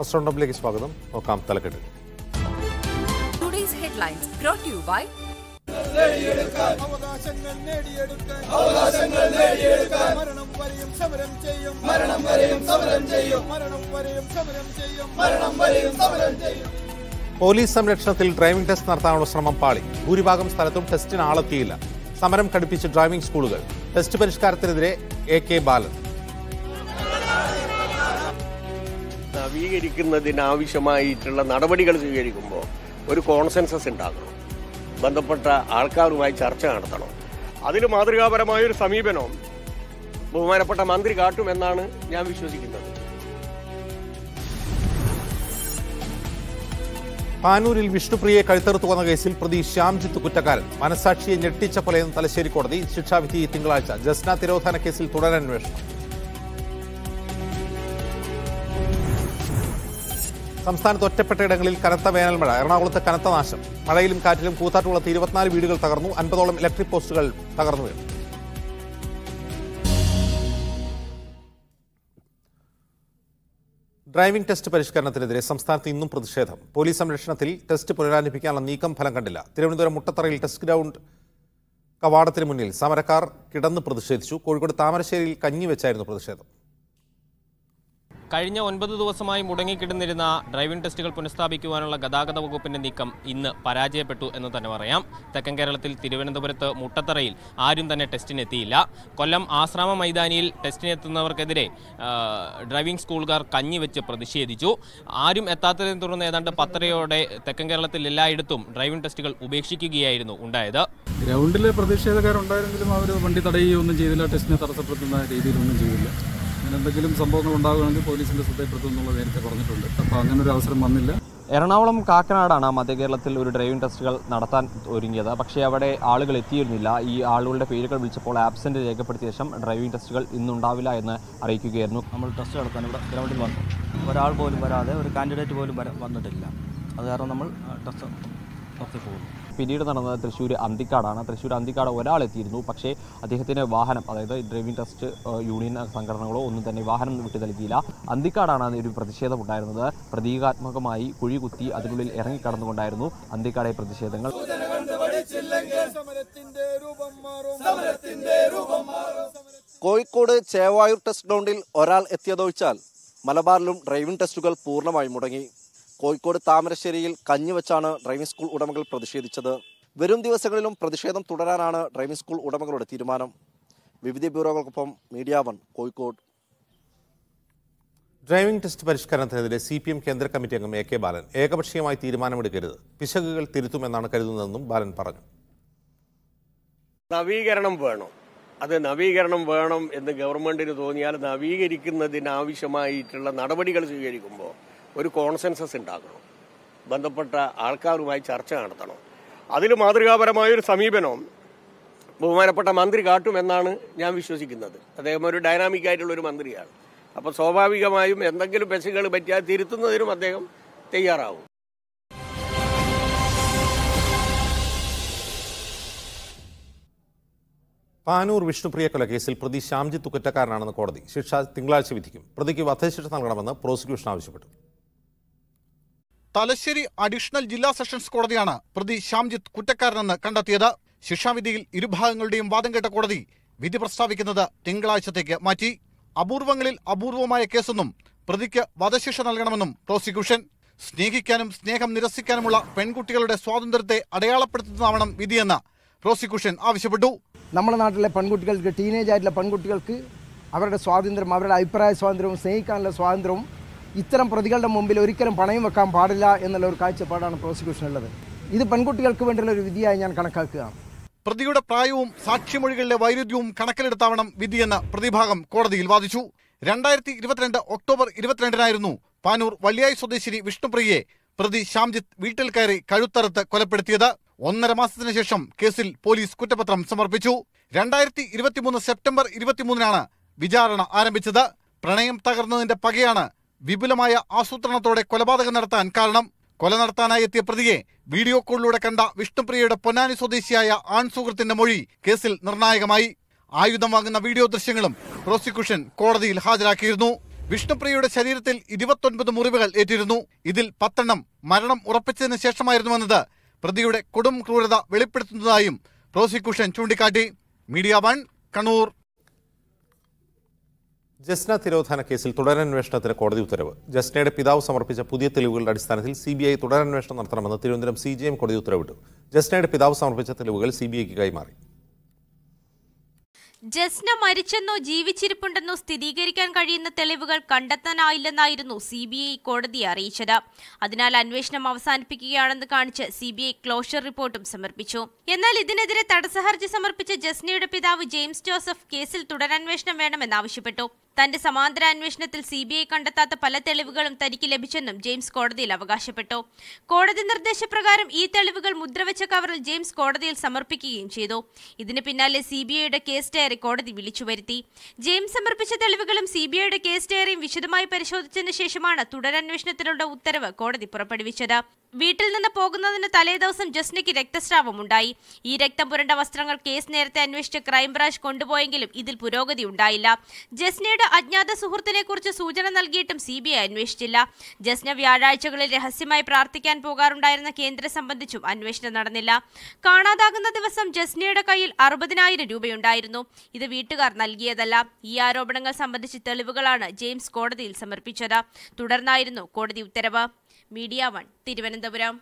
first സ്വാഗതം നോക്കാം തലക്കെട്ട് ടുഡേസ് നേടിയെടുക്കാൻ നേടിയെടുക്കാൻ മരണം സമരം ചെയ്യും മരണം സമരം ചെയ്യും മരണം സമരം ചെയ്യും മരണം സമരം ചെയ്യും പോലീസ് സംരക്ഷണത്തിൽ ഡ്രൈവിംഗ് ടെസ്റ്റ് നടത്താനുള്ള ശ്രമം പാളി ഭൂരിഭാഗം സ്ഥലത്തും ടെസ്റ്റിന് ആളെത്തിയില്ല സമരം ഘടിപ്പിച്ച് ഡ്രൈവിംഗ് സ്കൂളുകൾ ടെസ്റ്റ് പരിഷ്കാരത്തിനെതിരെ എ കെ ബാലൻ നവീകരിക്കുന്നതിനാവശ്യമായിട്ടുള്ള നടപടികൾ സ്വീകരിക്കുമ്പോൾ ഒരു കോൺസെൻസസ് ഉണ്ടാകണം ബന്ധപ്പെട്ട ആൾക്കാരുമായി ചർച്ച നടത്തണം അതിന് മാതൃകാപരമായ ഒരു സമീപനം ബഹുമാനപ്പെട്ട മന്ത്രി കാട്ടുമെന്നാണ് ഞാൻ വിശ്വസിക്കുന്നത് പാനൂരിൽ വിഷ്ണുപ്രിയെ കഴുത്തറുത്തു വന്ന കേസിൽ പ്രതി ശ്യാംജിത്ത് കുറ്റക്കാരൻ മനസാക്ഷിയെ ഞെട്ടിച്ച പോലെയെന്ന് തലശ്ശേരി കോടതി ശിക്ഷാവിധി തിങ്കളാഴ്ച ജസ്ന തിരോധാന കേസിൽ തുടരന്വേഷണം സംസ്ഥാനത്ത് ഒറ്റപ്പെട്ട ഇടങ്ങളിൽ കനത്ത വേനൽ മഴ എറണാകുളത്ത് കനത്ത നാശം മഴയിലും കാറ്റിലും കൂത്താട്ടുകുളത്ത് ഇരുപത്തിനാല് വീടുകൾ തകർന്നു അൻപതോളം ഇലക്ട്രിക് പോസ്റ്റുകൾ തകർന്നു വീണു ഡ്രൈവിംഗ് ടെസ്റ്റ് പരിഷ്കരണത്തിനെതിരെ സംസ്ഥാനത്ത് ഇന്നും പ്രതിഷേധം പോലീസ് സംരക്ഷണത്തിൽ ടെസ്റ്റ് പുനരാരംഭിക്കാനുള്ള നീക്കം ഫലം കണ്ടില്ല തിരുവനന്തപുരം മുട്ടത്തറയിൽ ടെസ്റ്റ് ഗ്രൗണ്ട് കവാടത്തിന് മുന്നിൽ സമരക്കാർ കിടന്ന് പ്രതിഷേധിച്ചു കോഴിക്കോട് താമരശ്ശേരിയിൽ കഞ്ഞിവെച്ചായിരുന്നു വെച്ചായിരുന്നു പ്രതിഷേധം കഴിഞ്ഞ ഒൻപത് ദിവസമായി മുടങ്ങിക്കിടന്നിരുന്ന ഡ്രൈവിംഗ് ടെസ്റ്റുകൾ പുനഃസ്ഥാപിക്കുവാനുള്ള ഗതാഗത വകുപ്പിന്റെ നീക്കം ഇന്ന് പരാജയപ്പെട്ടു എന്ന് തന്നെ പറയാം തെക്കൻ കേരളത്തിൽ തിരുവനന്തപുരത്ത് മുട്ടത്തറയിൽ ആരും തന്നെ ടെസ്റ്റിനെത്തിയില്ല കൊല്ലം ആശ്രാമ മൈതാനിയിൽ ടെസ്റ്റിനെത്തുന്നവർക്കെതിരെ ഡ്രൈവിംഗ് സ്കൂളുകാർ കഞ്ഞിവെച്ച് പ്രതിഷേധിച്ചു ആരും എത്താത്തതിനെ തുടർന്ന് ഏതാണ്ട് പത്തരയോടെ തെക്കൻ കേരളത്തിൽ എല്ലായിടത്തും ഡ്രൈവിംഗ് ടെസ്റ്റുകൾ ഉപേക്ഷിക്കുകയായിരുന്നു ഉണ്ടായത് ഗ്രൗണ്ടിലെ പ്രതിഷേധക്കാരുണ്ടായിരുന്നെങ്കിലും അവർ വണ്ടി തടയുകയൊന്നും ചെയ്തില്ല ടെസ്റ്റിനെ തടസ്സപ്പെടുത്തുന്ന രീതിയിലൊന്നും ചെയ്തില്ല എന്തെങ്കിലും സംഭവങ്ങൾ ഉണ്ടാകുകയാണെങ്കിൽ പോലീസിന്റെ ശ്രദ്ധയിൽപ്പെടുത്തും എന്നുള്ളത് നേരത്തെ പറഞ്ഞിട്ടുണ്ട് അപ്പൊ അങ്ങനെ ഒരു അവസരം വന്നില്ല എറണാകുളം കാക്കനാടാണ് മധ്യകേരളത്തിൽ ഒരു ഡ്രൈവിംഗ് ടെസ്റ്റുകൾ നടത്താൻ ഒരുങ്ങിയത് പക്ഷേ അവിടെ ആളുകൾ എത്തിയിരുന്നില്ല ഈ ആളുകളുടെ പേരുകൾ വിളിച്ചപ്പോൾ ആബ്സെൻ്റ് രേഖപ്പെടുത്തിയ ശേഷം ഡ്രൈവിംഗ് ടെസ്റ്റുകൾ ഇന്നുണ്ടാവില്ല എന്ന് അറിയിക്കുകയായിരുന്നു നമ്മൾ ടെസ്റ്റ് നടത്താൻ ഇവിടെ ഗ്രൗണ്ടിൽ വന്നു ഒരാൾ പോലും വരാതെ ഒരു കാൻഡിഡേറ്റ് പോലും വന്നിട്ടില്ല അത് കാരണം നമ്മൾ ടെസ്റ്റ് നടത്തി പോകുന്നു പിന്നീട് നടന്നത് തൃശ്ശൂർ അന്തിക്കാടാണ് തൃശ്ശൂർ അന്തിക്കാട് ഒരാളെത്തിയിരുന്നു പക്ഷേ അദ്ദേഹത്തിൻ്റെ വാഹനം അതായത് ഡ്രൈവിംഗ് ടെസ്റ്റ് യൂണിയൻ സംഘടനകളോ ഒന്നും തന്നെ വാഹനം വിട്ടു നൽകിയില്ല അന്തിക്കാടാണ് ഒരു ഉണ്ടായിരുന്നത് പ്രതീകാത്മകമായി കുഴി കുത്തി അതിനുള്ളിൽ ഇറങ്ങിക്കടന്നുകൊണ്ടായിരുന്നു അന്തിക്കാടെ പ്രതിഷേധങ്ങൾ കോഴിക്കോട് ചേവായൂർ ടെസ്റ്റ് ഗ്രൗണ്ടിൽ ഒരാൾ എത്തിയതൊഴിച്ചാൽ മലബാറിലും ഡ്രൈവിംഗ് ടെസ്റ്റുകൾ പൂർണ്ണമായി മുടങ്ങി കോഴിക്കോട് താമരശ്ശേരിയിൽ കഞ്ഞിവെച്ചാണ് ഡ്രൈവിംഗ് സ്കൂൾ ഉടമകൾ പ്രതിഷേധിച്ചത് വരും ദിവസങ്ങളിലും പ്രതിഷേധം തുടരാനാണ് ഡ്രൈവിംഗ് സ്കൂൾ ഉടമകളുടെ തീരുമാനം വിവിധ ബ്യൂറോകൾക്കൊപ്പം media one Kozhikode driving test പരിഷ്കരണത്തിനെതിരെ സി പി എം കേന്ദ്ര കമ്മിറ്റി അംഗം എ കെ ബാലൻ ഏകപക്ഷീയമായി തീരുമാനമെടുക്കരുത് പിശകുകൾ തിരുത്തുമെന്നാണ് കരുതുന്നതെന്നും ബാലൻ പറഞ്ഞു നവീകരണം വേണം അത് നവീകരണം വേണം എന്ന് ഗവൺമെന്റിന് തോന്നിയാൽ നവീകരിക്കുന്നതിനാവശ്യമായിട്ടുള്ള നടപടികൾ സ്വീകരിക്കുമ്പോൾ ഒരു കോൺസെൻസസ് ഉണ്ടാക്കണം ബന്ധപ്പെട്ട ആൾക്കാരുമായി ചർച്ച നടത്തണം അതിൽ മാതൃകാപരമായൊരു ഒരു സമീപനം ബഹുമാനപ്പെട്ട മന്ത്രി കാട്ടുമെന്നാണ് ഞാൻ വിശ്വസിക്കുന്നത് അദ്ദേഹം ഒരു ഡൈനാമിക് ആയിട്ടുള്ള ഒരു മന്ത്രിയാണ് അപ്പോൾ സ്വാഭാവികമായും എന്തെങ്കിലും പെശകൾ പറ്റിയാൽ തിരുത്തുന്നതിനും അദ്ദേഹം തയ്യാറാവും പാനൂർ വിഷ്ണുപ്രിയ കേസിൽ പ്രതി ശ്യാംജിത്ത് കുറ്റക്കാരനാണെന്ന് കോടതി ശിക്ഷ തിങ്കളാഴ്ച വിധിക്കും പ്രതിക്ക് വധശിക്ഷ നൽകണമെന്ന് പ്രോസിക്യൂഷൻ ആവശ്യപ്പെട്ടു തലശ്ശേരി അഡീഷണൽ ജില്ലാ സെഷൻസ് കോടതിയാണ് പ്രതി ശ്യാംജിത്ത് കുറ്റക്കാരനെന്ന് കണ്ടെത്തിയത് ശിക്ഷാവിധിയിൽ ഇരുഭാഗങ്ങളുടെയും വാദം കേട്ട കോടതി വിധി പ്രസ്താവിക്കുന്നത് തിങ്കളാഴ്ചത്തേക്ക് മാറ്റി അപൂർവങ്ങളിൽ അപൂർവമായ കേസെന്നും പ്രതിക്ക് വധശിക്ഷ നൽകണമെന്നും പ്രോസിക്യൂഷൻ സ്നേഹിക്കാനും സ്നേഹം നിരസിക്കാനുമുള്ള പെൺകുട്ടികളുടെ സ്വാതന്ത്ര്യത്തെ അടയാളപ്പെടുത്തുന്നതാവണം വിധിയെന്ന് പ്രോസിക്യൂഷൻ ആവശ്യപ്പെട്ടു നമ്മുടെ നാട്ടിലെ പെൺകുട്ടികൾക്ക് ടീനേജ് ആയിട്ടുള്ള പെൺകുട്ടികൾക്ക് അവരുടെ സ്വാതന്ത്ര്യം അവരുടെ അഭിപ്രായ സ്വാതന്ത്ര്യവും സ്നേഹിക്കാനുള്ള സ്വാതന്ത്ര്യവും ഇത്തരം പ്രതികളുടെ മുമ്പിൽ ഒരിക്കലും പണയം വെക്കാൻ പാടില്ല എന്നുള്ള ഒരു കാഴ്ചപ്പാടാണ് ഉള്ളത് ഇത് പെൺകുട്ടികൾക്ക് വേണ്ടിയുള്ള ഒരു വിധിയായി ഞാൻ കണക്കാക്കുകയാണ് പ്രതിയുടെ പ്രായവും സാക്ഷിമൊഴികളിലെ വൈരുദ്ധ്യവും കണക്കിലെടുത്താവണം വിധിയെന്ന് പ്രതിഭാഗം കോടതിയിൽ വാദിച്ചു രണ്ടായിരത്തി ഇരുപത്തിരണ്ട് ഒക്ടോബർ ഇരുപത്തിരണ്ടിനായിരുന്നു പാനൂർ വള്ളിയായി സ്വദേശിനി വിഷ്ണുപ്രിയയെ പ്രതി ശ്യാംജിത്ത് വീട്ടിൽ കയറി കഴുത്തറുത്ത് കൊലപ്പെടുത്തിയത് ഒന്നര മാസത്തിനു ശേഷം കേസിൽ പോലീസ് കുറ്റപത്രം സമർപ്പിച്ചു രണ്ടായിരത്തി ഇരുപത്തിമൂന്ന് സെപ്റ്റംബർ ഇരുപത്തിമൂന്നിനാണ് വിചാരണ ആരംഭിച്ചത് പ്രണയം തകർന്നതിന്റെ പകയാണ് വിപുലമായ ആസൂത്രണത്തോടെ കൊലപാതകം നടത്താൻ കാരണം കൊല നടത്താനായി എത്തിയ പ്രതിയെ വീഡിയോ കോളിലൂടെ കണ്ട വിഷ്ണുപ്രിയയുടെ പൊന്നാനി സ്വദേശിയായ ആൺസുഹൃത്തിന്റെ മൊഴി കേസിൽ നിർണായകമായി ആയുധം വാങ്ങുന്ന വീഡിയോ ദൃശ്യങ്ങളും പ്രോസിക്യൂഷൻ കോടതിയിൽ ഹാജരാക്കിയിരുന്നു വിഷ്ണുപ്രിയയുടെ ശരീരത്തിൽ ഇരുപത്തൊൻപത് മുറിവുകൾ ഏറ്റിരുന്നു ഇതിൽ പത്തെണ്ണം മരണം ഉറപ്പിച്ചതിന് ശേഷമായിരുന്നുവെന്നത് പ്രതിയുടെ കൊടും ക്രൂരത വെളിപ്പെടുത്തുന്നതായും പ്രോസിക്യൂഷൻ ചൂണ്ടിക്കാട്ടി മീഡിയ വൺ കണ്ണൂർ ജസ്ന തിരോധാന കേസിൽ തുടരന്വേഷണത്തിന് കോടതി ഉത്തരവ് ജസ്നയുടെ പിതാവ് സമർപ്പിച്ച പുതിയ തെളിവുകളുടെ അടിസ്ഥാനത്തിൽ സി ബി ഐ തുടരന്വേഷണം നടത്തണമെന്ന് തിരുവനന്തപുരം സി ജി എം കോടതി ഉത്തരവിട്ടു ജസ്നയുടെ പിതാവ് സമർപ്പിച്ച തെളിവുകൾ സി ബി ഐക്ക് കൈമാറി ജസ്ന മരിച്ചെന്നോ ജീവിച്ചിരിപ്പുണ്ടെന്നോ സ്ഥിരീകരിക്കാൻ കഴിയുന്ന തെളിവുകൾ കണ്ടെത്താനായില്ലെന്നായിരുന്നു സി ബി ഐ കോടതിയെ അറിയിച്ചത് അതിനാൽ അന്വേഷണം അവസാനിപ്പിക്കുകയാണെന്ന് കാണിച്ച് സി ബി ഐ ക്ലോഷർ റിപ്പോർട്ടും സമർപ്പിച്ചു എന്നാൽ ഇതിനെതിരെ തടസ്സഹർജി സമർപ്പിച്ച ജസ്നയുടെ പിതാവ് ജെയിംസ് ജോസഫ് കേസിൽ തുടരന്വേഷണം വേണമെന്നാവശ്യപ്പെട്ടു തന്റെ സമാന്തര അന്വേഷണത്തിൽ സി ബി ഐ കണ്ടെത്താത്ത പല തെളിവുകളും തനിക്ക് ലഭിച്ചെന്നും ജെയിംസ് കോടതിയിൽ അവകാശപ്പെട്ടു കോടതി നിർദ്ദേശപ്രകാരം ഈ തെളിവുകൾ മുദ്രവെച്ച കവറിൽ ജെയിംസ് കോടതിയിൽ സമർപ്പിക്കുകയും ചെയ്തു ഇതിന് പിന്നാലെ സി ബി ഐയുടെ കേസ് ഡയറി കോടതി വിളിച്ചു വരുത്തി ജെയിംസ് സമർപ്പിച്ച തെളിവുകളും സി ബി ഐയുടെ കേസ് ഡയറിയും വിശദമായി പരിശോധിച്ചതിന് ശേഷമാണ് തുടരന്വേഷണത്തിനുള്ള ഉത്തരവ് കോടതി പുറപ്പെടുവിച്ചത് വീട്ടിൽ നിന്ന് പോകുന്നതിന് തലേദിവസം ജസ്നയ്ക്ക് രക്തസ്രാവം ഉണ്ടായി ഈ രക്തം പുരണ്ട വസ്ത്രങ്ങൾ കേസ് നേരത്തെ അന്വേഷിച്ച് ക്രൈംബ്രാഞ്ച് കൊണ്ടുപോയെങ്കിലും ഇതിൽ പുരോഗതി ഉണ്ടായില്ല ജസ്നയുടെ അജ്ഞാത സുഹൃത്തിനെ സൂചന നൽകിയിട്ടും സി ബി ഐ അന്വേഷിച്ചില്ല ജസ്ന വ്യാഴാഴ്ചകളിൽ രഹസ്യമായി പ്രാർത്ഥിക്കാൻ പോകാറുണ്ടായിരുന്ന കേന്ദ്രം സംബന്ധിച്ചും അന്വേഷണം നടന്നില്ല കാണാതാകുന്ന ദിവസം ജസ്നയുടെ കയ്യിൽ അറുപതിനായിരം രൂപയുണ്ടായിരുന്നു ഇത് വീട്ടുകാർ നൽകിയതല്ല ഈ ആരോപണങ്ങൾ സംബന്ധിച്ച് തെളിവുകളാണ് ജെയിംസ് കോടതിയിൽ സമർപ്പിച്ചത് തുടർന്നായിരുന്നു കോടതി ഉത്തരവ് മീഡിയ വൺ തിരുവനന്തപുരം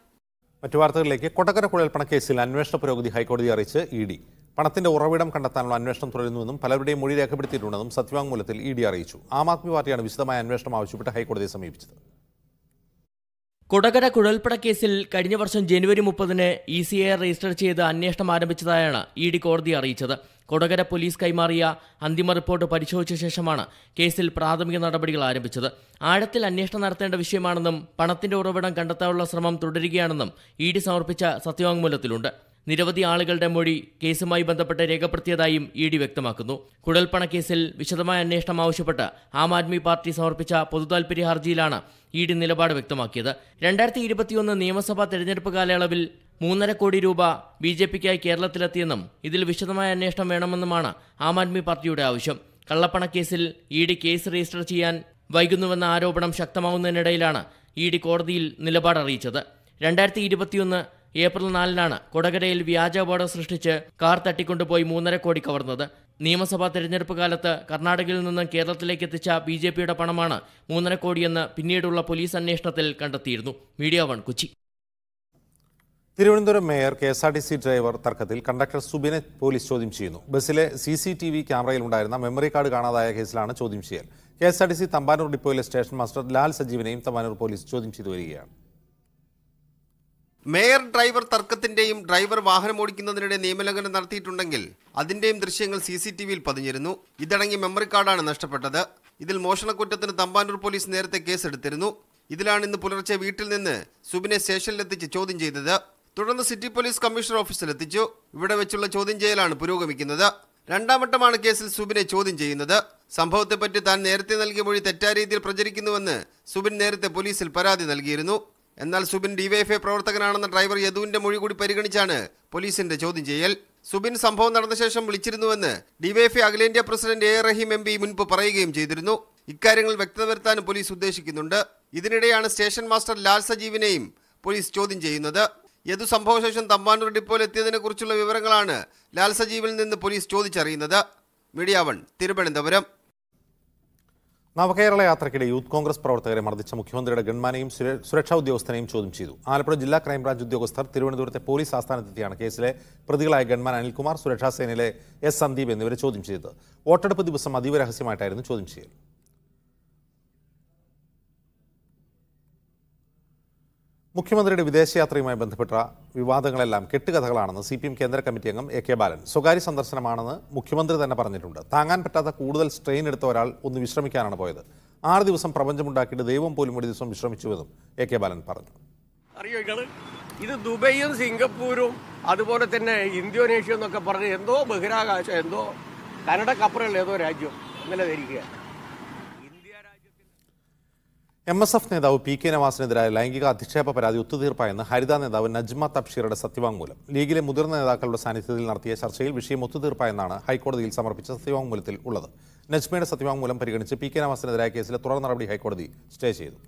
മറ്റു വാർത്തകളിലേക്ക് കൊട്ടക്കര കേസിൽ അന്വേഷണ പുരോഗതി ഹൈക്കോടതി അറിയിച്ച് ഇ ഡി പണത്തിന്റെ ഉറവിടം കണ്ടെത്താനുള്ള അന്വേഷണം തുടരുന്നുവെന്നും പലരുടെയും മൊഴി രേഖപ്പെടുത്തിയിട്ടുണ്ടെന്നും സത്യവാങ്മൂലത്തിൽ ഇ ഡി അറിയിച്ചു ആം ആദ്മി പാർട്ടിയാണ് വിശദമായ അന്വേഷണം ആവശ്യപ്പെട്ട് ഹൈക്കോടതിയെ സമീപിച്ചത് കൊടകര കുഴൽപ്പട കേസിൽ കഴിഞ്ഞ വർഷം ജനുവരി മുപ്പതിന് ഇ സി ഐ രജിസ്റ്റർ ചെയ്ത് അന്വേഷണം ആരംഭിച്ചതായാണ് ഇ ഡി കോടതി അറിയിച്ചത് കൊടകര പോലീസ് കൈമാറിയ അന്തിമ റിപ്പോർട്ട് പരിശോധിച്ച ശേഷമാണ് കേസിൽ പ്രാഥമിക നടപടികൾ ആരംഭിച്ചത് ആഴത്തിൽ അന്വേഷണം നടത്തേണ്ട വിഷയമാണെന്നും പണത്തിന്റെ ഉറവിടം കണ്ടെത്താനുള്ള ശ്രമം തുടരുകയാണെന്നും ഇ ഡി സമർപ്പിച്ച സത്യവാങ്മൂലത്തിലുണ്ട് നിരവധി ആളുകളുടെ മൊഴി കേസുമായി ബന്ധപ്പെട്ട് രേഖപ്പെടുത്തിയതായും ഇ ഡി വ്യക്തമാക്കുന്നു കുഴൽപ്പണ കേസിൽ വിശദമായ അന്വേഷണം ആവശ്യപ്പെട്ട് ആം ആദ്മി പാർട്ടി സമർപ്പിച്ച പൊതുതാൽപര്യ ഹർജിയിലാണ് ഇ ഡി നിലപാട് വ്യക്തമാക്കിയത് രണ്ടായിരത്തി ഇരുപത്തിയൊന്ന് നിയമസഭാ തെരഞ്ഞെടുപ്പ് കാലയളവിൽ മൂന്നര കോടി രൂപ ബി ജെ പിക്കായി കേരളത്തിലെത്തിയെന്നും ഇതിൽ വിശദമായ അന്വേഷണം വേണമെന്നുമാണ് ആം ആദ്മി പാർട്ടിയുടെ ആവശ്യം കള്ളപ്പണക്കേസിൽ ഇ ഡി കേസ് രജിസ്റ്റർ ചെയ്യാൻ വൈകുന്നുവെന്ന ആരോപണം ശക്തമാവുന്നതിനിടയിലാണ് ഇ ഡി കോടതിയിൽ നിലപാട് അറിയിച്ചത് രണ്ടായിരത്തി ഇരുപത്തിയൊന്ന് ഏപ്രിൽ നാലിനാണ് കൊടകരയിൽ വ്യാജ ബോർഡർ സൃഷ്ടിച്ച് കാർ തട്ടിക്കൊണ്ടുപോയി മൂന്നര കോടി കവർന്നത് നിയമസഭാ തെരഞ്ഞെടുപ്പ് കാലത്ത് കർണാടകയിൽ നിന്ന് കേരളത്തിലേക്ക് എത്തിച്ച ബി ജെ പിയുടെ പണമാണ് മൂന്നര കോടിയെന്ന് പിന്നീടുള്ള പോലീസ് അന്വേഷണത്തിൽ കണ്ടെത്തിയിരുന്നു media one Kochi Thiruvananthapuram mayor K S R T C driver തർക്കത്തിൽ കണ്ടക്ടർ സുബിനെ പോലീസ് ചോദ്യം ചെയ്യുന്നു ബസ്സിലെ സി സി ടി വി ഉണ്ടായിരുന്ന മെമ്മറി കാർഡ് കാണാതായ കേസിലാണ് ചോദ്യം ചെയ്യൽ K S R T C Thampanoor ഡിപ്പോയിലെ സ്റ്റേഷൻ മാസ്റ്റർ ലാൽ സജീവനെയും തമ്പാനൂർ പോലീസ് ചോദ്യം ചെയ്തു വരികയാണ് മേയർ ഡ്രൈവർ തർക്കത്തിന്റെയും ഡ്രൈവർ വാഹനം ഓടിക്കുന്നതിനിടെ നിയമലംഘനം നടത്തിയിട്ടുണ്ടെങ്കിൽ അതിന്റെയും ദൃശ്യങ്ങൾ സി സി ടി വിയിൽ പതിഞ്ഞിരുന്നു ഇതടങ്ങിയ മെമ്മറി കാർഡാണ് നഷ്ടപ്പെട്ടത് ഇതിൽ മോഷണക്കുറ്റത്തിന് തമ്പാനൂർ പോലീസ് നേരത്തെ കേസെടുത്തിരുന്നു ഇതിലാണ് ഇന്ന് പുലർച്ചെ വീട്ടിൽ നിന്ന് സുബിനെ സ്റ്റേഷനിലെത്തിച്ച് ചോദ്യം ചെയ്തത് തുടർന്ന് സിറ്റി പോലീസ് കമ്മീഷണർ ഓഫീസിലെത്തിച്ചു ഇവിടെ വെച്ചുള്ള ചോദ്യം ചെയ്യലാണ് പുരോഗമിക്കുന്നത് രണ്ടാം വട്ടമാണ് കേസിൽ സുബിനെ ചോദ്യം ചെയ്യുന്നത് സംഭവത്തെപ്പറ്റി താൻ നേരത്തെ നൽകിയ മൊഴി തെറ്റായ രീതിയിൽ പ്രചരിക്കുന്നുവെന്ന് സുബിൻ നേരത്തെ പോലീസിൽ പരാതി നൽകിയിരുന്നു എന്നാൽ സുബിൻ ഡിവൈഎഫ്ഐ പ്രവർത്തകനാണെന്ന ഡ്രൈവർ യദുവിന്റെ മൊഴി കൂടി പരിഗണിച്ചാണ് പോലീസിന്റെ ചോദ്യം ചെയ്യൽ സുബിൻ സംഭവം നടന്ന ശേഷം വിളിച്ചിരുന്നുവെന്ന് ഡിവൈഎഫ്ഐ അഖിലേന്ത്യാ president A Rahim M P മുൻപ് പറയുകയും ചെയ്തിരുന്നു ഇക്കാര്യങ്ങൾ വ്യക്തത വരുത്താനും പോലീസ് ഉദ്ദേശിക്കുന്നുണ്ട് ഇതിനിടെയാണ് സ്റ്റേഷൻ മാസ്റ്റർ ലാൽ സജീവിനെയും പോലീസ് ചോദ്യം ചെയ്യുന്നത് യദു സംഭവശേഷം തമ്പാനൂർ ഡിപ്പോയിൽ എത്തിയതിനെ കുറിച്ചുള്ള വിവരങ്ങളാണ് ലാൽ സജീവിൽ നിന്ന് പോലീസ് ചോദിച്ചറിയുന്നത് മീഡിയ വൺ തിരുവനന്തപുരം നവകേരള യാത്രക്കിടെ യൂത്ത് കോൺഗ്രസ് പ്രവർത്തകരെ മർദ്ദിച്ച മുഖ്യമന്ത്രിയുടെ ഗൺമാനെയും സുരക്ഷാ ഉദ്യോഗസ്ഥനെയും ചോദ്യം ചെയ്തു ആലപ്പുഴ ജില്ലാ ക്രൈംബ്രാഞ്ച് ഉദ്യോഗസ്ഥർ തിരുവനന്തപുരത്തെ പോലീസ് ആസ്ഥാനത്തെത്തിയാണ് കേസിലെ പ്രതികളായ ഗൺമാൻ അനിൽകുമാർ സുരക്ഷാ സേനയിലെ എസ് സന്ദീപ് എന്നിവരെ ചോദ്യം ചെയ്തത് വോട്ടെടുപ്പ് ദിവസം അതീവ രഹസ്യമായിട്ടായിരുന്നു ചോദ്യം ചെയ്യൽ മുഖ്യമന്ത്രിയുടെ വിദേശയാത്രയുമായി ബന്ധപ്പെട്ട വിവാദങ്ങളെല്ലാം കെട്ടുകഥകളാണെന്ന് സി പി എം കേന്ദ്ര കമ്മിറ്റി അംഗം എ കെ ബാലൻ സ്വകാര്യ സന്ദർശനമാണെന്ന് മുഖ്യമന്ത്രി തന്നെ പറഞ്ഞിട്ടുണ്ട് താങ്ങാൻ പറ്റാത്ത കൂടുതൽ സ്ട്രെയിൻ എടുത്ത ഒരാൾ ഒന്ന് വിശ്രമിക്കാനാണ് പോയത് ആറ് ദിവസം പ്രപഞ്ചമുണ്ടാക്കിയിട്ട് ദൈവം പോലും ഒരു ദിവസം വിശ്രമിച്ചുവെന്നും എ കെ ബാലൻ പറഞ്ഞു അറിയോ ഇത് ദുബൈയും സിംഗപ്പൂരും അതുപോലെ തന്നെ ഇന്തോനേഷ്യ എന്നൊക്കെ പറഞ്ഞ് എന്തോ ബഹിരാകാശം എന്തോ കനഡക്കപ്പുറമുള്ള ഏതോ രാജ്യം എന്നല്ല ധരിക്കുക എം എസ് എഫ് നേതാവ് പി കെ നവാസിനെതിരായ ലൈംഗിക അധിക്ഷേപ പരാതി ഒത്തുതീർപ്പായെന്ന് ഹരിത നേതാവ് നജ്മ തബ്ഷീറുടെ സത്യവാങ്മൂലം ലീഗിലെ മുതിർന്ന നേതാക്കളുടെ സാന്നിധ്യത്തിൽ നടത്തിയ ചർച്ചയിൽ വിഷയം ഒത്തുതീർപ്പായെന്നാണ് ഹൈക്കോടതിയിൽ സമർപ്പിച്ച സത്യവാങ്മൂലത്തിൽ ഉള്ളത് നജ്മയുടെ സത്യവാങ്മൂലം പരിഗണിച്ച് പി കെ നവാസിനെതിരായ കേസിലെ തുടർ നടപടി ഹൈക്കോടതി സ്റ്റേ ചെയ്തു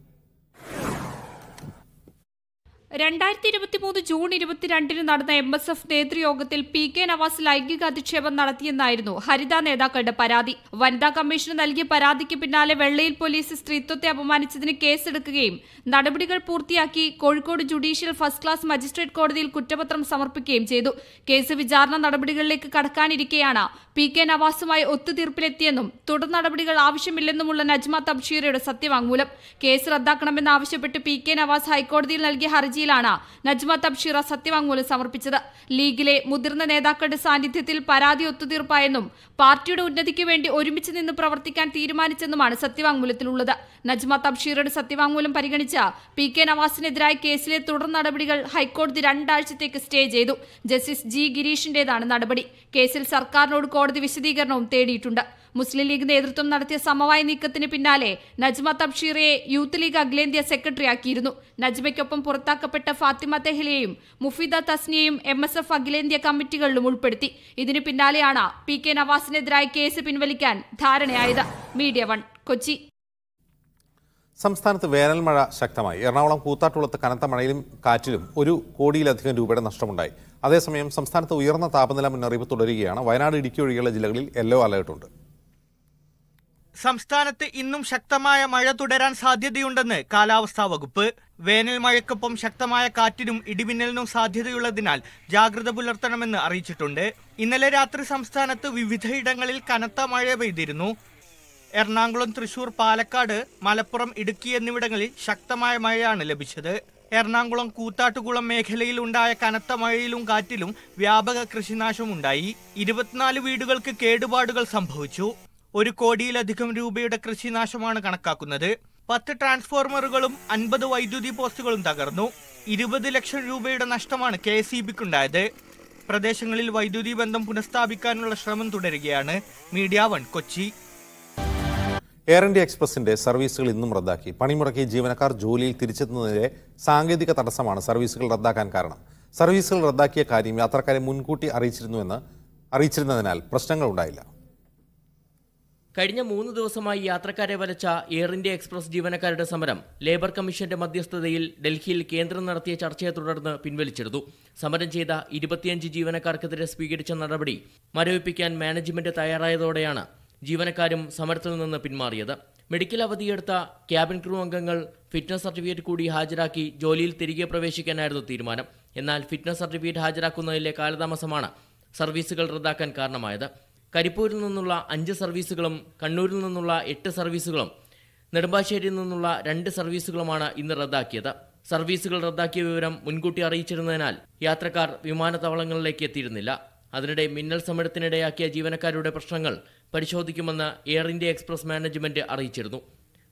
രണ്ടായിരത്തി ഇരുപത്തി മൂന്ന് ജൂൺ ഇരുപത്തിരണ്ടിന് നടന്ന എം എസ് എഫ് നേതൃയോഗത്തിൽ പി കെ നവാസ് ലൈംഗിക അധിക്ഷേപം നടത്തിയെന്നായിരുന്നു ഹരിത നേതാക്കളുടെ പരാതി വനിതാ കമ്മീഷന് നൽകിയ പരാതിക്ക് പിന്നാലെ വെള്ളയിൽ പോലീസ് സ്ത്രീത്വത്തെ അപമാനിച്ചതിന് കേസെടുക്കുകയും നടപടികൾ പൂർത്തിയാക്കി Kozhikode judicial first class magistrate കോടതിയിൽ കുറ്റപത്രം സമർപ്പിക്കുകയും ചെയ്തു കേസ് വിചാരണ നടപടികളിലേക്ക് കടക്കാനിരിക്കെയാണ് പി കെ നവാസുമായി ഒത്തുതീർപ്പിലെത്തിയെന്നും തുടർ നടപടികൾ ആവശ്യമില്ലെന്നുമുള്ള നജ്മ തബ്ഷീറയുടെ സത്യവാങ്മൂലം കേസ് റദ്ദാക്കണമെന്നാവശ്യപ്പെട്ട് പി കെ നവാസ് ഹൈക്കോടതിയിൽ നൽകിയ ഹർജി ഹർജിയിലാണ് നജ്മ തബ്ഷീറ സത്യവാങ്മൂലം സമർപ്പിച്ചത് ലീഗിലെ മുതിർന്ന നേതാക്കളുടെ സാന്നിധ്യത്തിൽ പരാതി ഒത്തുതീർപ്പായെന്നും പാർട്ടിയുടെ ഉന്നതിക്ക് വേണ്ടി ഒരുമിച്ച് നിന്ന് പ്രവർത്തിക്കാൻ തീരുമാനിച്ചെന്നുമാണ് സത്യവാങ്മൂലത്തിലുള്ളത് നജ്മ തബ്ഷീറുടെ സത്യവാങ്മൂലം പരിഗണിച്ച പി കെ നവാസിനെതിരായ കേസിലെ തുടർ നടപടികൾ ഹൈക്കോടതി രണ്ടാഴ്ചത്തേക്ക് സ്റ്റേ ചെയ്തു ജസ്റ്റിസ് ജി ഗിരീഷിന്റേതാണ് നടപടി കേസിൽ സർക്കാരിനോട് കോടതി വിശദീകരണവും തേടിയിട്ടുണ്ട് മുസ്ലിം ലീഗ് നേതൃത്വം നടത്തിയ സമവായ നീക്കത്തിന് പിന്നാലെ നജ്മ തബ്ഷീറയെ യൂത്ത് ലീഗ് അഖിലേന്ത്യാ സെക്രട്ടറിയാക്കിയിരുന്നു നജ്മയ്ക്കൊപ്പം പുറത്താക്കപ്പെട്ട ഫാത്തിമ തെഹ്ലയെയും മുഫീദ തസ്നിയെയും എം എസ് എഫ് അഖിലേന്ത്യാ കമ്മിറ്റികളിലും ഉൾപ്പെടുത്തി ഇതിന് പിന്നാലെയാണ് പി കെ നവാസിനെതിരായ കേസ് പിൻവലിക്കാൻ ധാരണയായത് മീഡിയ വൺ കൊച്ചി സംസ്ഥാനത്ത് വേനൽമഴ ശക്തമായി എറണാകുളം കൂത്താട്ടുളത്ത് കനത്ത മഴയിലും കാറ്റിലും ഒരു കോടിയിലധികം രൂപയുടെ നഷ്ടമുണ്ടായി അതേസമയം സംസ്ഥാനത്ത് ഉയർന്ന താപനില മുന്നറിയിപ്പ് തുടരുകയാണ് വയനാട് ഇടുക്കി ഒഴികെയുള്ള ജില്ലകളിൽ യെല്ലോ അലേർട്ടുണ്ട് സംസ്ഥാനത്ത് ഇന്നും ശക്തമായ മഴ തുടരാൻ സാധ്യതയുണ്ടെന്ന് കാലാവസ്ഥാ വകുപ്പ് വേനൽ മഴയ്ക്കൊപ്പം ശക്തമായ കാറ്റിനും ഇടിമിന്നലിനും സാധ്യതയുള്ളതിനാൽ ജാഗ്രത പുലർത്തണമെന്ന് അറിയിച്ചിട്ടുണ്ട് ഇന്നലെ രാത്രി സംസ്ഥാനത്ത് വിവിധയിടങ്ങളിൽ കനത്ത മഴ പെയ്തിരുന്നു എറണാകുളം തൃശൂർ പാലക്കാട് മലപ്പുറം ഇടുക്കി എന്നിവിടങ്ങളിൽ ശക്തമായ മഴയാണ് ലഭിച്ചത് എറണാകുളം കൂത്താട്ടുകുളം ഉണ്ടായ കനത്ത മഴയിലും കാറ്റിലും വ്യാപക കൃഷിനാശമുണ്ടായി ഇരുപത്തിനാല് വീടുകൾക്ക് കേടുപാടുകൾ സംഭവിച്ചു ഒരു കോടിയിലധികം രൂപയുടെ കൃഷിനാശമാണ് കണക്കാക്കുന്നത് പത്ത് ട്രാൻസ്ഫോർമറുകളും അൻപത് വൈദ്യുതി പോസ്റ്റുകളും തകർന്നു ഇരുപത് ലക്ഷം രൂപയുടെ നഷ്ടമാണ് കെ എസ് ഇ പ്രദേശങ്ങളിൽ വൈദ്യുതി ബന്ധം പുനഃസ്ഥാപിക്കാനുള്ള ശ്രമം തുടരുകയാണ് media one Kochi Air India എക്സ്പ്രസിന്റെ സർവീസുകൾ ഇന്നും റദ്ദാക്കി പണിമുടക്കി ജീവനക്കാർ ജോലിയിൽ തിരിച്ചെത്തുന്നതിലെ സാങ്കേതിക തടസ്സമാണ് സർവീസുകൾ റദ്ദാക്കാൻ കാരണം സർവീസുകൾ റദ്ദാക്കിയ കാര്യം യാത്രക്കാരെ മുൻകൂട്ടി അറിയിച്ചിരുന്നുവെന്ന് അറിയിച്ചിരുന്നതിനാൽ പ്രശ്നങ്ങൾ ഉണ്ടായില്ല കഴിഞ്ഞ മൂന്ന് ദിവസമായി യാത്രക്കാരെ വലച്ച എയർ ഇന്ത്യ എക്സ്പ്രസ് ജീവനക്കാരുടെ സമരം ലേബർ കമ്മീഷന്റെ മധ്യസ്ഥതയിൽ ഡൽഹിയിൽ കേന്ദ്രം നടത്തിയ ചർച്ചയെ തുടർന്ന് പിൻവലിച്ചെടുത്തു സമരം ചെയ്ത ഇരുപത്തിയഞ്ച് ജീവനക്കാർക്കെതിരെ സ്വീകരിച്ച നടപടി മരവിപ്പിക്കാൻ മാനേജ്മെന്റ് തയ്യാറായതോടെയാണ് ജീവനക്കാരും സമരത്തിൽ നിന്ന് പിന്മാറിയത് മെഡിക്കൽ അവധിയെടുത്ത ക്യാബിൻ ക്രൂ അംഗങ്ങൾ ഫിറ്റ്നസ് സർട്ടിഫിക്കറ്റ് കൂടി ഹാജരാക്കി ജോലിയിൽ തിരികെ പ്രവേശിക്കാനായിരുന്നു തീരുമാനം എന്നാൽ ഫിറ്റ്നസ് സർട്ടിഫിക്കറ്റ് ഹാജരാക്കുന്നതിലെ കാലതാമസമാണ് സർവീസുകൾ റദ്ദാക്കാൻ കാരണമായത് കരിപ്പൂരിൽ നിന്നുള്ള അഞ്ച് സർവീസുകളും കണ്ണൂരിൽ നിന്നുള്ള എട്ട് സർവീസുകളും നെടുമ്പാശ്ശേരിയിൽ നിന്നുള്ള രണ്ട് സർവീസുകളുമാണ് ഇന്ന് റദ്ദാക്കിയത് സർവീസുകൾ റദ്ദാക്കിയ വിവരം മുൻകൂട്ടി അറിയിച്ചിരുന്നതിനാൽ യാത്രക്കാർ വിമാനത്താവളങ്ങളിലേക്ക് എത്തിയിരുന്നില്ല അതിനിടെ മിന്നൽ സമരത്തിനിടയാക്കിയ ജീവനക്കാരുടെ പ്രശ്നങ്ങൾ പരിശോധിക്കുമെന്ന് എയർ ഇന്ത്യ എക്സ്പ്രസ് മാനേജ്മെന്റ് അറിയിച്ചിരുന്നു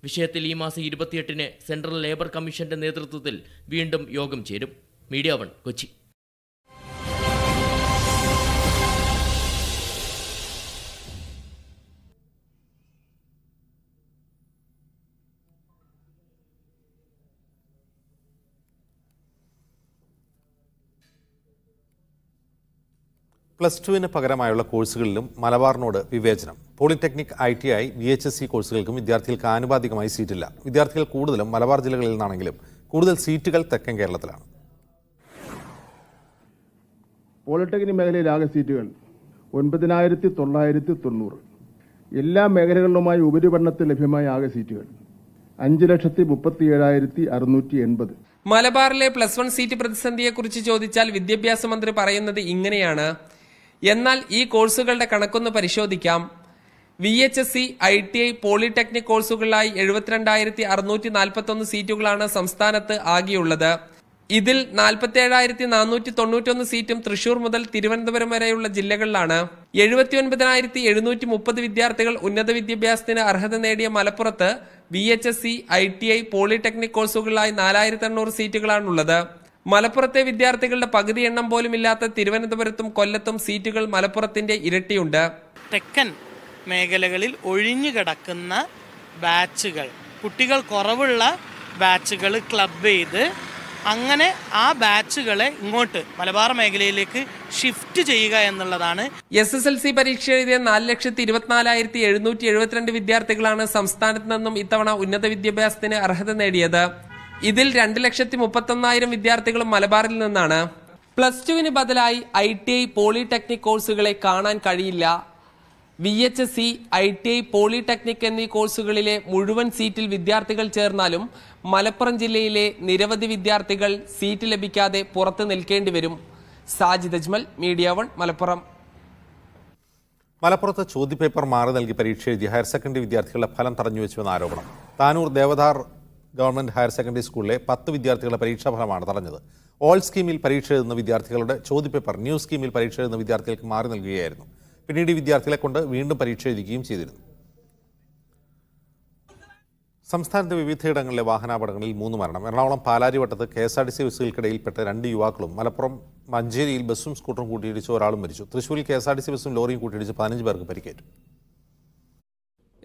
വിഷയത്തിൽ ഈ മാസം ഇരുപത്തിയെട്ടിന് സെൻട്രൽ ലേബർ കമ്മീഷന്റെ നേതൃത്വത്തിൽ വീണ്ടും യോഗം ചേരും മീഡിയ വൺ കൊച്ചി പ്ലസ് ടുവിന് പകരമായുള്ള കോഴ്സുകളിലും മലബാറിനോട് വിവേചനം polytechnic I T I V H S C കോഴ്സുകൾക്കും വിദ്യാർത്ഥികൾക്ക് ആനുപാതികമായി സീറ്റില്ല വിദ്യാർത്ഥികൾ കൂടുതലും മലബാർ ജില്ലകളിൽ നിന്നാണെങ്കിലും കൂടുതൽ സീറ്റുകൾ തെക്കൻ കേരളത്തിലാണ് പോളിടെക്നിക് മേഖലയിൽ ആകെ സീറ്റുകൾ ഒൻപതിനായിരത്തി തൊള്ളായിരത്തി തൊണ്ണൂറ് എല്ലാ മേഖലകളിലുമായി ഉപരിപഠനത്തിൽ ലഭ്യമായ ആകെ സീറ്റുകൾ അഞ്ച് ലക്ഷത്തി മുപ്പത്തി ഏഴായിരത്തി അറുന്നൂറ്റി എൺപത് മലബാറിലെ പ്ലസ് വൺ സീറ്റ് പ്രതിസന്ധിയെക്കുറിച്ച് ചോദിച്ചാൽ വിദ്യാഭ്യാസ മന്ത്രി പറയുന്നത് ഇങ്ങനെയാണ് എന്നാൽ ഈ കോഴ്സുകളുടെ കണക്കൊന്ന് പരിശോധിക്കാം V H S C I T I polytechnic കോഴ്സുകളിലായി എഴുപത്തിരണ്ടായിരത്തി അറുന്നൂറ്റി ഒന്ന് സീറ്റുകളാണ് സംസ്ഥാനത്ത് ആകെയുള്ളത് ഇതിൽ നാൽപ്പത്തിയേഴായിരത്തി നാനൂറ്റി തൊണ്ണൂറ്റൊന്ന് സീറ്റും തൃശൂർ മുതൽ തിരുവനന്തപുരം വരെയുള്ള ജില്ലകളിലാണ് എഴുപത്തി ഒൻപതിനായിരത്തി എഴുന്നൂറ്റി മുപ്പത് വിദ്യാർത്ഥികൾ ഉന്നത വിദ്യാഭ്യാസത്തിന് അർഹത നേടിയ മലപ്പുറത്ത് V H S C I T I polytechnic കോഴ്സുകളിലായി നാലായിരത്തി എണ്ണൂറ് സീറ്റുകളാണുള്ളത് മലപ്പുറത്തെ വിദ്യാർത്ഥികളുടെ പകുതി എണ്ണം പോലും ഇല്ലാത്ത തിരുവനന്തപുരത്തും കൊല്ലത്തും സീറ്റുകൾ മലപ്പുറത്തിന്റെ ഇരട്ടിയുണ്ട് തെക്കൻ മേഖലകളിൽ ഒഴിഞ്ഞു കിടക്കുന്ന ബാച്ചുകൾ കുട്ടികൾ കുറവുള്ള ബാച്ചുകൾ ക്ലബ് ചെയ്ത് അങ്ങനെ ആ ബാച്ചുകളെ ഇങ്ങോട്ട് മലബാർ മേഖലയിലേക്ക് ഷിഫ്റ്റ് ചെയ്യുക എന്നുള്ളതാണ് എസ് എസ് എൽ സി പരീക്ഷ എഴുതിയ നാല് ലക്ഷത്തി ഇരുപത്തിനാലായിരത്തി എഴുന്നൂറ്റി എഴുപത്തിരണ്ട് വിദ്യാർത്ഥികളാണ് സംസ്ഥാനത്ത് നിന്നും ഇത്തവണ ഉന്നത വിദ്യാഭ്യാസത്തിന് അർഹത നേടിയത് ഇതിൽ രണ്ട് ലക്ഷത്തി മുപ്പത്തൊന്നായിരം വിദ്യാർത്ഥികളും മലബാറിൽ നിന്നാണ് പ്ലസ് ടുവിന് ബദലായി ഐ ടി ഐ പോളിടെക്നിക് കോഴ്സുകളെ കാണാൻ കഴിയില്ല V H S C I T I polytechnic എന്നീ കോഴ്സുകളിലെ മുഴുവൻ സീറ്റിൽ വിദ്യാർത്ഥികൾ ചേർന്നാലും മലപ്പുറം ജില്ലയിലെ നിരവധി വിദ്യാർത്ഥികൾ സീറ്റ് ലഭിക്കാതെ പുറത്തു നിൽക്കേണ്ടി വരും സാജിദ് അജ്മൽ മീഡിയ വൺ മലപ്പുറം മലപ്പുറത്ത് ചോദ്യപേപ്പർ മാറി നൽകി പരീക്ഷ എഴുതി ഹയർ സെക്കൻഡറി വിദ്യാർത്ഥികളുടെ ഫലം തടഞ്ഞുവെച്ചുവെന്ന ആരോപണം Tanur Devadhar government higher secondary സ്കൂളിലെ പത്ത് വിദ്യാർത്ഥികളുടെ പരീക്ഷാഫലമാണ് തടഞ്ഞത് ഓൾ സ്കീമിൽ പരീക്ഷ എഴുതുന്ന വിദ്യാർത്ഥികളുടെ ചോദ്യപേപ്പർ ന്യൂ സ്കീമിൽ പരീക്ഷ എഴുതുന്ന വിദ്യാർത്ഥികൾക്ക് മാറി നൽകുകയായിരുന്നു പിന്നീട് ഈ വിദ്യാർത്ഥികളെ കൊണ്ട് വീണ്ടും പരീക്ഷ എഴുതിക്കുകയും ചെയ്തിരുന്നു സംസ്ഥാനത്തെ വിവിധയിടങ്ങളിലെ വാഹനാപകടങ്ങളിൽ മൂന്ന് മരണം എറണാകുളം പാലാരിവട്ടത്ത് K S R T C ബസ്സുകൾക്കിടയിൽപ്പെട്ട രണ്ട് യുവാക്കളും മലപ്പുറം മഞ്ചേരിയിൽ ബസ്സും സ്കൂട്ടറും കൂട്ടിയിടിച്ച് ഒരാളും മരിച്ചു തൃശൂരിൽ K S R T C ബസ്സും ലോറിയും കൂട്ടിയിടിച്ച് പതിനഞ്ച് പേർക്ക് പരിക്കേറ്റു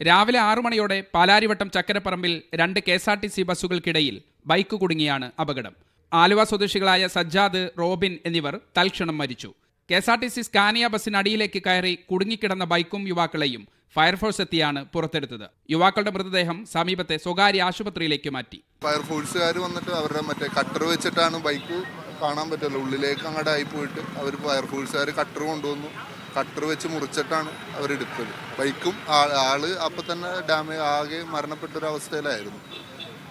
രാവിലെ ആറു മണിയോടെ പാലാരിവട്ടം ചക്കരപ്പറമ്പിൽ രണ്ട് K S R T C ബസ്സുകൾക്കിടയിൽ ബൈക്ക് കുടുങ്ങിയാണ് അപകടം ആലുവ സ്വദേശികളായ സജ്ജാദ് റോബിൻ എന്നിവർ തൽക്ഷണം മരിച്ചു K S R T C Scania ബസ്സിനടിയിലേക്ക് കയറി കുടുങ്ങിക്കിടന്ന ബൈക്കും യുവാക്കളെയും ഫയർഫോഴ്സ് എത്തിയാണ് പുറത്തെടുത്തത് യുവാക്കളുടെ മൃതദേഹം സമീപത്തെ സ്വകാര്യ ആശുപത്രിയിലേക്ക് മാറ്റി ഫയർഫോഴ്സുകാർ വന്നിട്ട് അവരുടെ മറ്റേ കട്ടർ വെച്ചിട്ടാണ് ബൈക്ക് കാണാൻ പറ്റില്ല ഉള്ളിലേക്ക് അങ്ങോട്ടായി പോയിട്ട് അവർ ഫയർഫോഴ്സുകാർ കട്ടർ കൊണ്ടുവന്നു കട്ടർ വെച്ച് മുറിച്ചിട്ടാണ് എടുത്തത് ബൈക്കും ആള് അപ്പൊ തന്നെ ഡാമേജ് ആകെ മരണപ്പെട്ട ഒരു അവസ്ഥയിലായിരുന്നു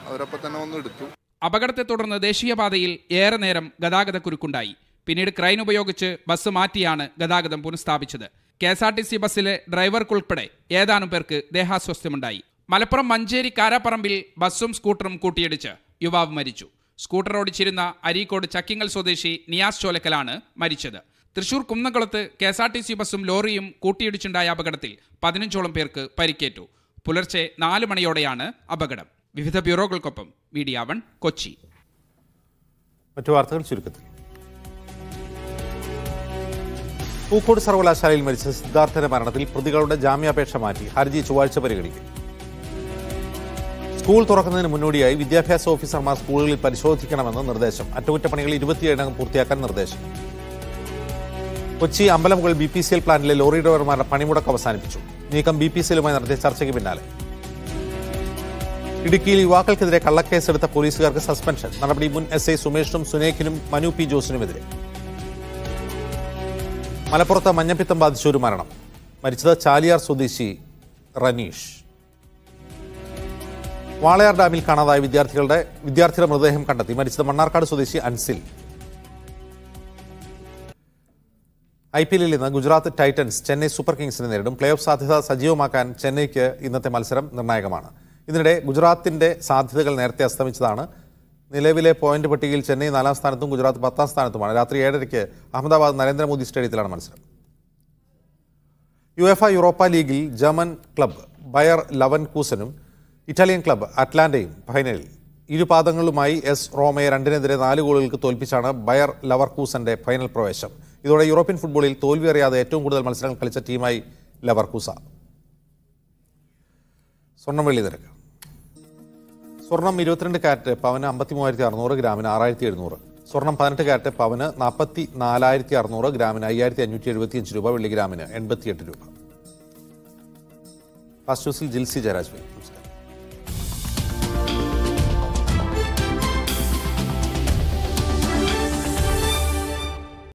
അവരപ്പ തന്നെ ഒന്ന് എടുത്തു അപകടത്തെ തുടർന്ന് ദേശീയപാതയിൽ ഏറെ നേരം കുരുക്കുണ്ടായി പിന്നീട് ക്രൈൻ ഉപയോഗിച്ച് ബസ് മാറ്റിയാണ് ഗതാഗതം പുനഃസ്ഥാപിച്ചത് K S R T C ബസ്സിലെ ഡ്രൈവർക്കുൾപ്പെടെ ഏതാനും പേർക്ക് ദേഹാസ്വസ്ഥ്യമുണ്ടായി മലപ്പുറം മഞ്ചേരി കാരാപ്പറമ്പിൽ ബസ്സും സ്കൂട്ടറും കൂട്ടിയിടിച്ച് യുവാവ് മരിച്ചു സ്കൂട്ടർ ഓടിച്ചിരുന്ന അരീക്കോട് ചക്കിങ്ങൽ സ്വദേശി നിയാസ് ചോലക്കലാണ് മരിച്ചത് തൃശൂർ കുന്നംകുളത്ത് K S R T C ബസ്സും ലോറിയും കൂട്ടിയിടിച്ചുണ്ടായ അപകടത്തിൽ പതിനഞ്ചോളം പേർക്ക് പരിക്കേറ്റു പുലർച്ചെ നാല് മണിയോടെയാണ് അപകടം വിവിധ ബ്യൂറോകൾക്കൊപ്പം മീഡിയ വൺ കൊച്ചി മറ്റു വാർത്തകൾ ചുരുക്കത്തിൽ പൂക്കോട് സർവകലാശാലയിൽ മരിച്ച സിദ്ധാർത്ഥന്റെ മരണത്തിൽ പ്രതികളുടെ ജാമ്യാപേക്ഷ മാറ്റി ഹർജി ചൊവ്വാഴ്ച പരിഗണിക്കും സ്കൂൾ തുറക്കുന്നതിന് മുന്നോടിയായി വിദ്യാഭ്യാസ ഓഫീസർമാർ സ്കൂളുകളിൽ പരിശോധിക്കണമെന്ന് നിർദ്ദേശം അറ്റകുറ്റപ്പണികൾ ഇരുപത്തിയേഴകം പൂർത്തിയാക്കാൻ നിർദ്ദേശം Kochi Ambalamugal B P C L പ്ലാന്റിലെ ലോറി ഡ്രൈവർമാരുടെ പണിമുടക്ക് അവസാനിപ്പിച്ചു നീക്കം ബി പി സി എല്ലുമായി നടത്തിയ ചർച്ചയ്ക്ക് പിന്നാലെ ഇടുക്കിയിൽ യുവാക്കൾക്കെതിരെ കള്ളക്കേസെടുത്ത പോലീസുകാർക്ക് സസ്പെൻഷൻ നടപടി മുൻ എസ് ഐ സുമേഷിനും സുനേഖിനും മനു പി ജോസിനുമെതിരെ മലപ്പുറത്ത് മഞ്ഞപ്പിത്തം ബാധിച്ച ഒരു മരണം മരിച്ചത് ചാലിയാർ സ്വദേശി റനീഷ് വാളയാർ ഡാമിൽ കാണാതായ വിദ്യാർത്ഥികളുടെ വിദ്യാർത്ഥിയുടെ മൃതദേഹം കണ്ടെത്തി മരിച്ചത് മണ്ണാർക്കാട് സ്വദേശി അൻസിൽ ഐ പി എല്ലിൽ ഇന്ന് ഗുജറാത്ത് ടൈറ്റൻസ് ചെന്നൈ സൂപ്പർ കിങ്സിനെ നേരിടും പ്ലേ ഓഫ് സാധ്യത സജീവമാക്കാൻ ചെന്നൈക്ക് ഇന്നത്തെ മത്സരം നിർണായകമാണ് ഇതിനിടെ ഗുജറാത്തിൻ്റെ സാധ്യതകൾ നേരത്തെ അസ്തമിച്ചതാണ് നിലവിലെ പോയിന്റ് പട്ടികയിൽ ചെന്നൈ നാലാം സ്ഥാനത്തും ഗുജറാത്ത് പത്താം സ്ഥാനത്തുമാണ് രാത്രി ഏഴരയ്ക്ക് അഹമ്മദാബാദ് നരേന്ദ്രമോദി സ്റ്റേഡിയത്തിലാണ് മത്സരം യു എഫ് യൂറോപ്പ ലീഗിൽ ജർമ്മൻ ക്ലബ് ബയർ ലവൻ കൂസനും ഇറ്റാലിയൻ ക്ലബ്ബ് അറ്റ്ലാന്റയും ഫൈനലിൽ ഇരുപാദങ്ങളുമായി എസ് റോമയെ രണ്ടിനെതിരെ നാല് ഗോളുകൾക്ക് തോൽപ്പിച്ചാണ് ബയർ ലവർ കൂസന്റെ ഫൈനൽ പ്രവേശം ഇതോടെ യൂറോപ്യൻ ഫുട്ബോളിൽ തോൽവി അറിയാതെ ഏറ്റവും കൂടുതൽ മത്സരങ്ങൾ കളിച്ച ടീമായി ലവർക്കൂസ സ്വർണം വെള്ളി നിരക്ക് സ്വർണം ഇരുപത്തിരണ്ട് കാറ്റ് പവന് അമ്പത്തി മൂവായിരത്തി അറുന്നൂറ് ഗ്രാമിന് ആറായിരത്തി എഴുന്നൂറ് സ്വർണം പതിനെട്ട് കാറ്റ് പവന് നാൽപ്പത്തി നാലായിരത്തി അറുന്നൂറ് ഗ്രാമിന് അയ്യായിരത്തി അഞ്ഞൂറ്റി എഴുപത്തിയഞ്ച് രൂപ വെള്ളി ഗ്രാമിന് എൺപത്തിയെട്ട് രൂപ ഫസ്റ്റ് ജിൽസി ജയരാജ്